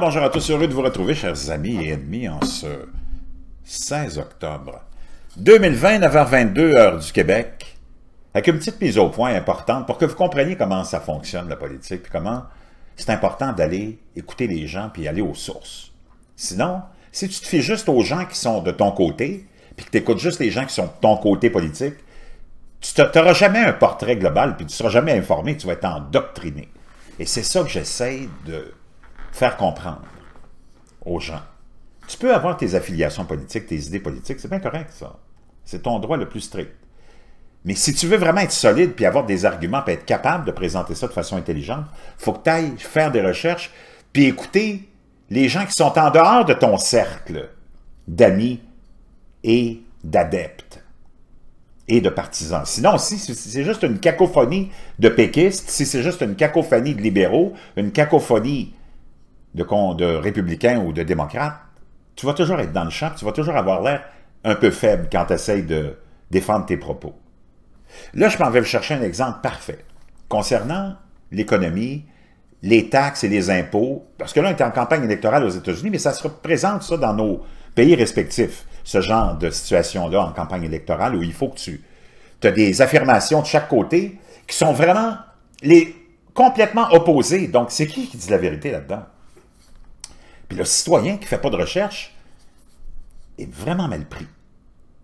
bonjour à tous, heureux de vous retrouver chers amis et ennemis en ce 16 octobre 2020, 9h22, heure du Québec, avec une petite mise au point importante pour que vous compreniez comment ça fonctionne la politique, puis comment c'est important d'aller écouter les gens puis aller aux sources. Sinon, si tu te fais juste aux gens qui sont de ton côté, puis que tu écoutes juste les gens qui sont de ton côté politique, tu n'auras jamais un portrait global, puis tu ne seras jamais informé, tu vas être endoctriné. Et c'est ça que j'essaie de faire comprendre aux gens. Tu peux avoir tes affiliations politiques, tes idées politiques, c'est bien correct ça. C'est ton droit le plus strict. Mais si tu veux vraiment être solide puis avoir des arguments puis être capable de présenter ça de façon intelligente, faut que tu ailles faire des recherches puis écouter les gens qui sont en dehors de ton cercle d'amis et d'adeptes et de partisans. Sinon, si c'est juste une cacophonie de péquistes, si c'est juste une cacophonie de libéraux, une cacophonie de, de républicain ou de démocrate, tu vas toujours être dans le champ, tu vas toujours avoir l'air un peu faible quand tu essayes de défendre tes propos. Là, je m'en vais chercher un exemple parfait concernant l'économie, les taxes et les impôts, parce que là, on est en campagne électorale aux États-Unis, mais ça se représente ça dans nos pays respectifs, ce genre de situation-là en campagne électorale où il faut que tu as des affirmations de chaque côté qui sont vraiment les complètement opposées. Donc, c'est qui qui dit la vérité là-dedans? Puis le citoyen qui ne fait pas de recherche est vraiment mal pris.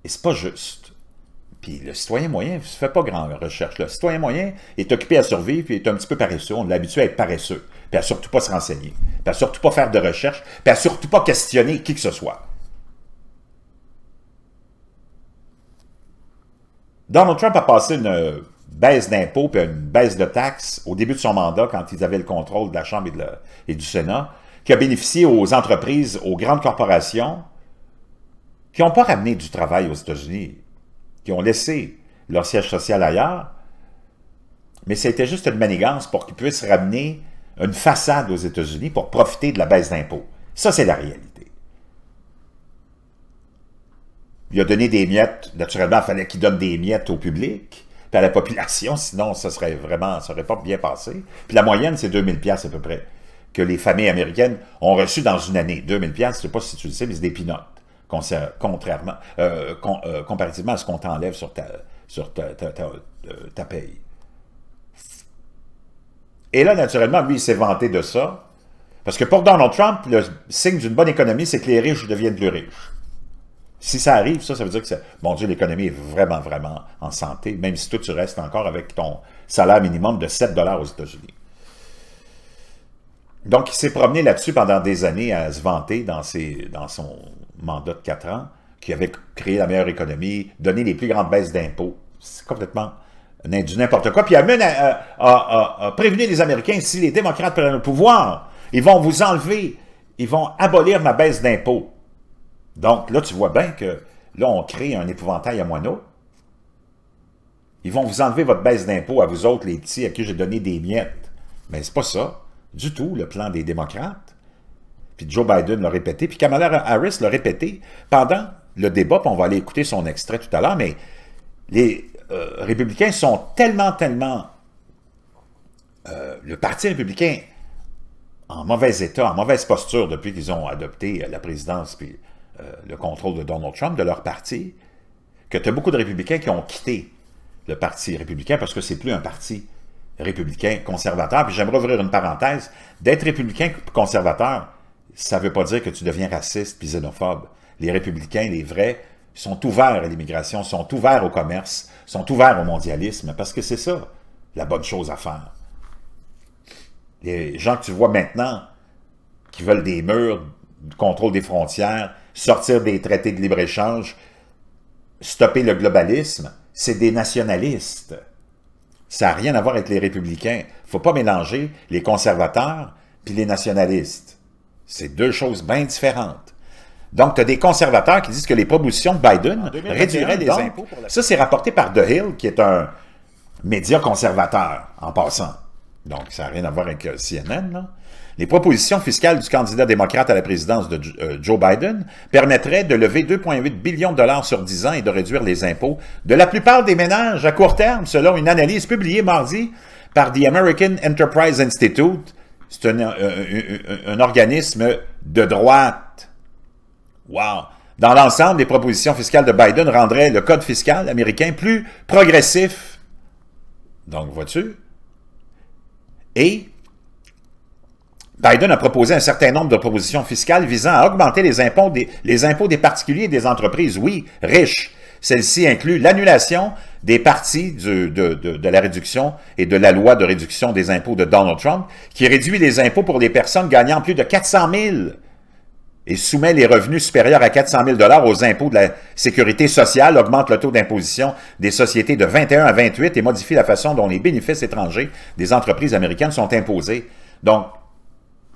Et c'est pas juste. Puis le citoyen moyen ne fait pas grand recherche. Le citoyen moyen est occupé à survivre et est un petit peu paresseux. On l'habitue à être paresseux. Puis à surtout pas se renseigner. Puis à surtout pas faire de recherche. Puis à surtout pas questionner qui que ce soit. Donald Trump a passé une baisse d'impôts puis une baisse de taxes au début de son mandat quand ils avaient le contrôle de la Chambre et du Sénat qui a bénéficié aux entreprises, aux grandes corporations, qui n'ont pas ramené du travail aux États-Unis, qui ont laissé leur siège social ailleurs, mais c'était juste une manigance pour qu'ils puissent ramener une façade aux États-Unis pour profiter de la baisse d'impôts. Ça, c'est la réalité. Il a donné des miettes. Naturellement, il fallait qu'il donne des miettes au public, à la population, sinon ça serait vraiment, ça serait pas bien passé. Puis la moyenne, c'est 2000 pièces à peu près que les familles américaines ont reçu dans une année. 2000 pièces, je ne sais pas si tu le sais, mais c'est des pinotes, contrairement, euh, euh, comparativement à ce qu'on t'enlève sur, ta, sur ta, euh, ta, paye. Et là, naturellement, lui, il s'est vanté de ça, parce que pour Donald Trump, le signe d'une bonne économie, c'est que les riches deviennent plus riches. Si ça arrive, ça, ça veut dire que, mon Dieu, l'économie est vraiment, vraiment en santé, même si toi, tu restes encore avec ton salaire minimum de 7 aux États-Unis. Donc, il s'est promené là-dessus pendant des années à se vanter dans, dans son mandat de 4 ans, qui avait créé la meilleure économie, donné les plus grandes baisses d'impôts. C'est complètement du n'importe quoi. Puis il a à, prévenir prévenu les Américains, si les démocrates prennent le pouvoir, ils vont vous enlever, ils vont abolir ma baisse d'impôts. Donc là, tu vois bien que là, on crée un épouvantail à Moineau. « Ils vont vous enlever votre baisse d'impôts à vous autres, les petits, à qui j'ai donné des miettes. Mais c'est pas ça du tout le plan des démocrates. Puis Joe Biden l'a répété, puis Kamala Harris l'a répété pendant le débat, puis on va aller écouter son extrait tout à l'heure, mais les euh, républicains sont tellement, tellement... Euh, le Parti républicain en mauvais état, en mauvaise posture depuis qu'ils ont adopté la présidence puis euh, le contrôle de Donald Trump, de leur parti, que tu as beaucoup de républicains qui ont quitté le Parti républicain parce que c'est plus un parti républicain conservateur. Puis j'aimerais ouvrir une parenthèse. D'être républicain conservateur, ça ne veut pas dire que tu deviens raciste puis xénophobe. Les républicains, les vrais, sont ouverts à l'immigration, sont ouverts au commerce, sont ouverts au mondialisme, parce que c'est ça, la bonne chose à faire. Les gens que tu vois maintenant, qui veulent des murs, du contrôle des frontières, sortir des traités de libre-échange, stopper le globalisme, c'est des nationalistes. Ça n'a rien à voir avec les républicains. faut pas mélanger les conservateurs puis les nationalistes. C'est deux choses bien différentes. Donc, tu as des conservateurs qui disent que les propositions de Biden réduiraient les impôts. Ça, c'est rapporté par De Hill, qui est un média conservateur, en passant. Donc, ça n'a rien à voir avec euh, CNN. Les propositions fiscales du candidat démocrate à la présidence de euh, Joe Biden permettraient de lever 2,8 billions de dollars sur 10 ans et de réduire les impôts de la plupart des ménages à court terme, selon une analyse publiée mardi par The American Enterprise Institute. C'est un, euh, un, organisme de droite. Wow! Dans l'ensemble, les propositions fiscales de Biden rendraient le code fiscal américain plus progressif. Donc, vois-tu, et Biden a proposé un certain nombre de propositions fiscales visant à augmenter les impôts des, impôts des particuliers et des entreprises, oui, riches. Celle-ci inclut l'annulation des parties de, de, la réduction et de la loi de réduction des impôts de Donald Trump, qui réduit les impôts pour les personnes gagnant plus de 400 000 et soumet les revenus supérieurs à 400 000 aux impôts de la sécurité sociale, augmente le taux d'imposition des sociétés de 21 à 28 et modifie la façon dont les bénéfices étrangers des entreprises américaines sont imposés. Donc,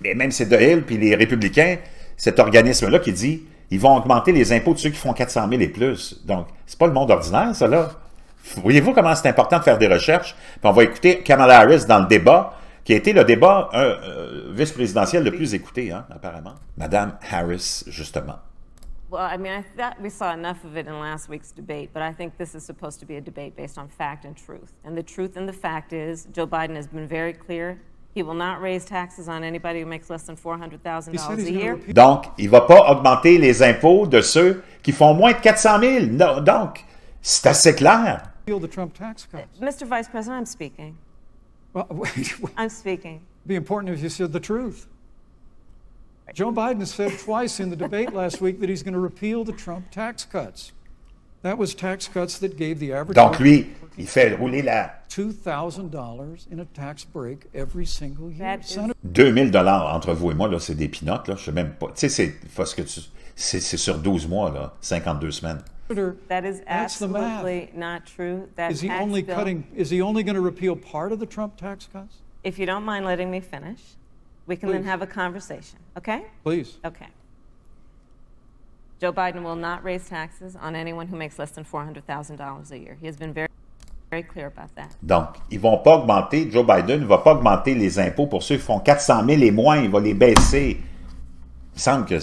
même c'est De Hill puis les républicains, cet organisme-là qui dit ils vont augmenter les impôts de ceux qui font 400 000 et plus. Donc, c'est pas le monde ordinaire, ça, Voyez-vous comment c'est important de faire des recherches? on va écouter Kamala Harris dans le débat qui a été le débat euh, vice-présidentiel le plus écouté, hein, apparemment. Madame Harris, justement. Well, I mean, I thought we saw enough of it in last week's debate, but I think this is supposed to be a debate based on fact and truth. And the truth and the fact is, Joe Biden has been very clear. He will not raise taxes on anybody who makes less than $400,000 a year. Donc, il va pas augmenter les impôts de ceux qui font moins de 400 000. No, donc, c'est assez clair. Mr. Vice President, I'm speaking. Well, I'm speaking. It'd be important if you said the truth. Joe Biden said twice in the debate last week that he's going to repeal the Trump tax cuts. That was tax cuts that gave the average Donc lui, il fait rouler la $2000 in a tax break every single year. Is... 2000 dollars entre vous et moi là, c'est des pinottes là, je sais même pas. Tu sais c'est parce que tu c'est sur 12 mois, là, 52 semaines. That is absolutely not true. That is he only bill, cutting? Is he only going to repeal part of the Trump tax cuts? If you don't mind letting me finish, we can Please. then have a conversation. Okay? Please. Okay. Joe Biden will not raise taxes on anyone who makes less than four hundred thousand dollars a year. He has been very Very clear about that. Donc, ils vont pas augmenter, Joe Biden ne va pas augmenter les impôts pour ceux qui font 400 000 et moins, il va les baisser. Il semble que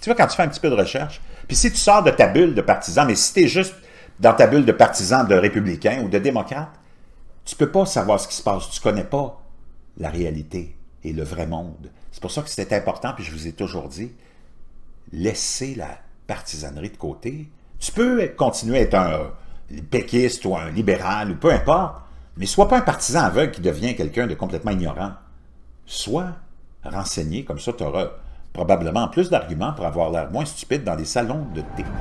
tu vois, quand tu fais un petit peu de recherche, puis si tu sors de ta bulle de partisan, mais si tu es juste dans ta bulle de partisan de républicain ou de démocrate, tu ne peux pas savoir ce qui se passe. Tu ne connais pas la réalité et le vrai monde. C'est pour ça que c'était important, puis je vous ai toujours dit, laissez la partisanerie de côté. Tu peux continuer à être un péquiste ou un libéral ou peu importe, mais sois pas un partisan aveugle qui devient quelqu'un de complètement ignorant. Sois renseigné, comme ça tu auras probablement plus d'arguments pour avoir l'air moins stupide dans les salons de technique.